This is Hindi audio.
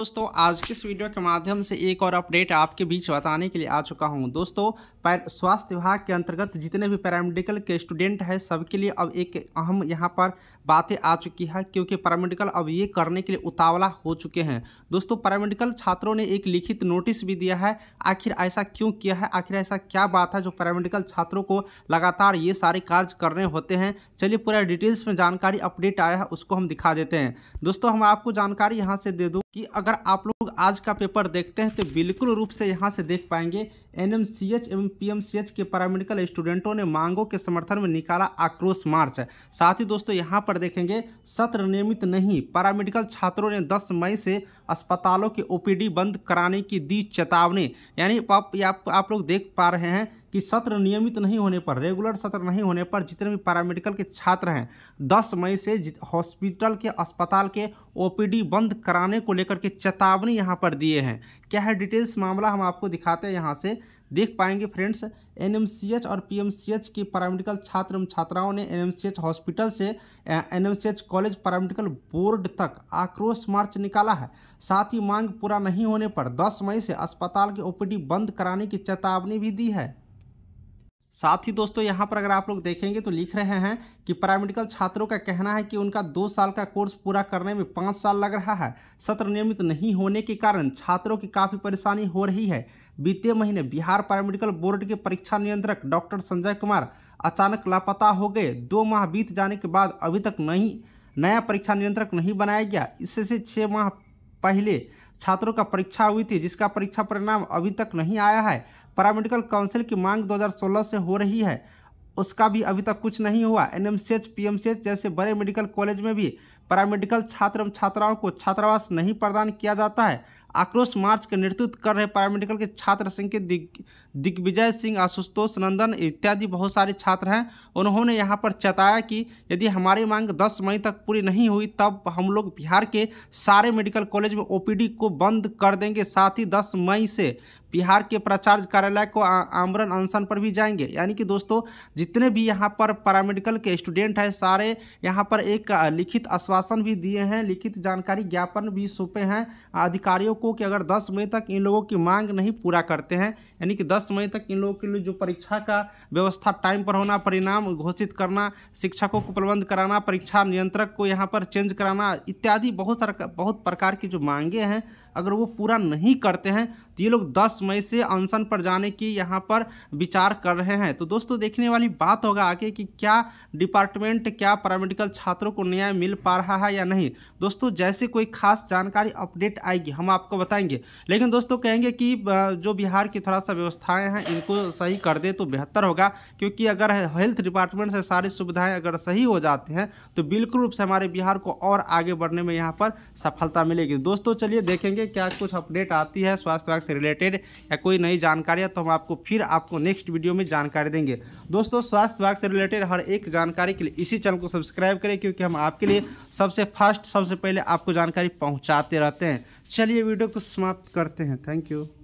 दोस्तों आज के इस वीडियो के माध्यम से एक और अपडेट आपके बीच बताने के लिए आ चुका हूं दोस्तों स्वास्थ्य विभाग के अंतर्गत जितने भी पैरामेडिकल के स्टूडेंट हैं सबके लिए अब एक अहम यहाँ पर बातें आ चुकी है क्योंकि पैरामेडिकल अब ये करने के लिए उतावला हो चुके हैं दोस्तों पैरामेडिकल छात्रों ने एक लिखित नोटिस भी दिया है आखिर ऐसा क्यों किया है आखिर ऐसा क्या बात है जो पैरामेडिकल छात्रों को लगातार ये सारे कार्य करने होते हैं चलिए पूरा डिटेल्स में जानकारी अपडेट आया है उसको हम दिखा देते हैं दोस्तों हम आपको जानकारी यहाँ से दे दूँ कि अगर आप लोग आज का पेपर देखते हैं तो बिल्कुल रूप से यहाँ से देख पाएंगे एन एम सी एच एवं पीएमसीएच के पैरामेडिकल स्टूडेंटों ने मांगों के समर्थन में निकाला आक्रोश मार्च साथ ही दोस्तों यहाँ पर देखेंगे सत्र नियमित नहीं पैरामेडिकल छात्रों ने 10 मई से अस्पतालों के ओपीडी बंद कराने की दी चेतावनी यानी आप, आप, आप लोग देख पा रहे हैं कि सत्र नियमित नहीं होने पर रेगुलर सत्र नहीं होने पर जितने भी पैरामेडिकल के छात्र हैं 10 मई से हॉस्पिटल के अस्पताल के ओपीडी बंद कराने को लेकर के चेतावनी यहाँ पर दिए हैं क्या है डिटेल्स मामला हम आपको दिखाते हैं यहाँ से देख पाएंगे फ्रेंड्स एनएमसीएच और पीएमसीएच के पैरामेडिकल छात्र एवं छात्राओं ने एनएमसीएच हॉस्पिटल से एनएमसीएच कॉलेज पैरामेडिकल बोर्ड तक आक्रोश मार्च निकाला है साथ ही मांग पूरा नहीं होने पर 10 मई से अस्पताल के ओपीडी बंद कराने की चेतावनी भी दी है साथ ही दोस्तों यहाँ पर अगर आप लोग देखेंगे तो लिख रहे हैं कि पैरामेडिकल छात्रों का कहना है कि उनका दो साल का कोर्स पूरा करने में पाँच साल लग रहा है सत्र नियमित नहीं होने के कारण छात्रों की काफ़ी परेशानी हो रही है बीते महीने बिहार पैरामेडिकल बोर्ड के परीक्षा नियंत्रक डॉक्टर संजय कुमार अचानक लापता हो गए दो माह बीत जाने के बाद अभी तक नहीं नया परीक्षा नियंत्रक नहीं बनाया गया इससे छः माह पहले छात्रों का परीक्षा हुई थी जिसका परीक्षा परिणाम अभी तक नहीं आया है पैरामेडिकल काउंसिल की मांग 2016 से हो रही है उसका भी अभी तक कुछ नहीं हुआ एन एम जैसे बड़े मेडिकल कॉलेज में भी पैरामेडिकल छात्र एवं छात्राओं को छात्रावास नहीं प्रदान किया जाता है आक्रोश मार्च का नेतृत्व कर रहे पैरामेडिकल के छात्र संघ के दिग्विजय सिंह आशुतोष नंदन इत्यादि बहुत सारे छात्र हैं उन्होंने यहाँ पर चताया कि यदि हमारी मांग 10 मई तक पूरी नहीं हुई तब हम लोग बिहार के सारे मेडिकल कॉलेज में ओपीडी को बंद कर देंगे साथ ही 10 मई से बिहार के प्राचार्य कार्यालय को आमरण अनशन पर भी जाएंगे यानी कि दोस्तों जितने भी यहाँ पर पैरामेडिकल के स्टूडेंट हैं सारे यहाँ पर एक लिखित आश्वासन भी दिए हैं लिखित जानकारी ज्ञापन भी सौंपे हैं अधिकारियों को कि अगर 10 मई तक इन लोगों की मांग नहीं पूरा करते हैं यानी कि समय मई तक इन लोगों के लिए जो परीक्षा का व्यवस्था टाइम पर होना परिणाम घोषित करना शिक्षकों को प्रबंध कराना परीक्षा नियंत्रक को यहाँ पर चेंज कराना इत्यादि बहुत सारा बहुत प्रकार की जो मांगे हैं अगर वो पूरा नहीं करते हैं तो ये लोग 10 मई से अनशन पर जाने की यहाँ पर विचार कर रहे हैं तो दोस्तों देखने वाली बात होगा आगे कि क्या डिपार्टमेंट क्या पैरामेडिकल छात्रों को न्याय मिल पा रहा है या नहीं दोस्तों जैसे कोई खास जानकारी अपडेट आएगी हम आपको बताएंगे लेकिन दोस्तों कहेंगे कि जो बिहार की थोड़ा सा व्यवस्था व्यवस्थाएं हैं इनको सही कर दे तो बेहतर होगा क्योंकि अगर हेल्थ डिपार्टमेंट से सारी सुविधाएं अगर सही हो जाती हैं तो बिल्कुल रूप से हमारे बिहार को और आगे बढ़ने में यहाँ पर सफलता मिलेगी दोस्तों चलिए देखेंगे क्या कुछ अपडेट आती है स्वास्थ्य विभाग से रिलेटेड या कोई नई जानकारी है तो हम आपको फिर आपको नेक्स्ट वीडियो में जानकारी देंगे दोस्तों स्वास्थ्य विभाग से रिलेटेड हर एक जानकारी के लिए इसी चैनल को सब्सक्राइब करें क्योंकि हम आपके लिए सबसे फास्ट सबसे पहले आपको जानकारी पहुँचाते रहते हैं चलिए वीडियो को समाप्त करते हैं थैंक यू